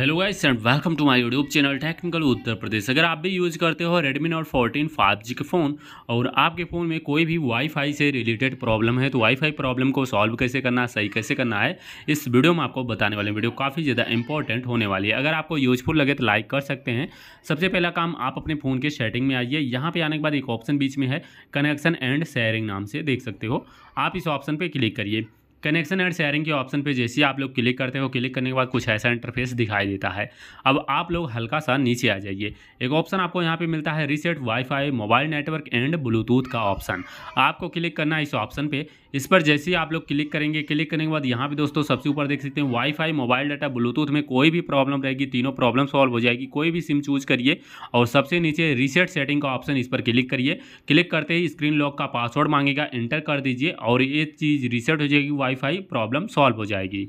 hello guys and welcome to my YouTube channel technical Uttar Pradesh अगर आप भी यूज़ करते हो Redmi note fourteen five G के फ़ोन और आपके फ़ोन में कोई भी वाईफाई से रिलेटेड प्रॉब्लम है तो वाईफाई प्रॉब्लम को सॉल्व कैसे करना सही कैसे करना है इस वीडियो में आपको बताने वाले वीडियो काफ़ी ज़्यादा इंपॉर्टेंट होने वाली है अगर आपको यूजफुल लगे तो लाइक कर सकते हैं सबसे पहला काम आप अपने फ़ोन के सेटिंग में आइए यहाँ पर आने के बाद एक ऑप्शन बीच में है कनेक्शन एंड शेयरिंग नाम से देख सकते हो आप इस ऑप्शन पर क्लिक करिए कनेक्शन एंड शेयरिंग के ऑप्शन पे जैसे ही आप लोग क्लिक करते हो क्लिक करने के बाद कुछ ऐसा इंटरफेस दिखाई देता है अब आप लोग हल्का सा नीचे आ जाइए एक ऑप्शन आपको यहाँ पे मिलता है reset wifi mobile network and Bluetooth का ऑप्शन आपको क्लिक करना है इस ऑप्शन पे इस पर जैसे ही आप लोग क्लिक करेंगे क्लिक करने के बाद यहाँ पर दोस्तों सबसे ऊपर देख सकते हैं वाईफाई मोबाइल डाटा ब्लूटूथ में कोई भी प्रॉब्लम रहेगी तीनों प्रॉब्लम सॉल्व हो जाएगी कोई भी सिम चूज करिए और सबसे नीचे रीसेट सेटिंग का ऑप्शन इस पर क्लिक करिए क्लिक करते ही स्क्रीन लॉक का पासवर्ड मांगेगा एंटर कर दीजिए और ये चीज़ रीसेट हो जाएगी वाईफाई प्रॉब्लम सॉल्व हो जाएगी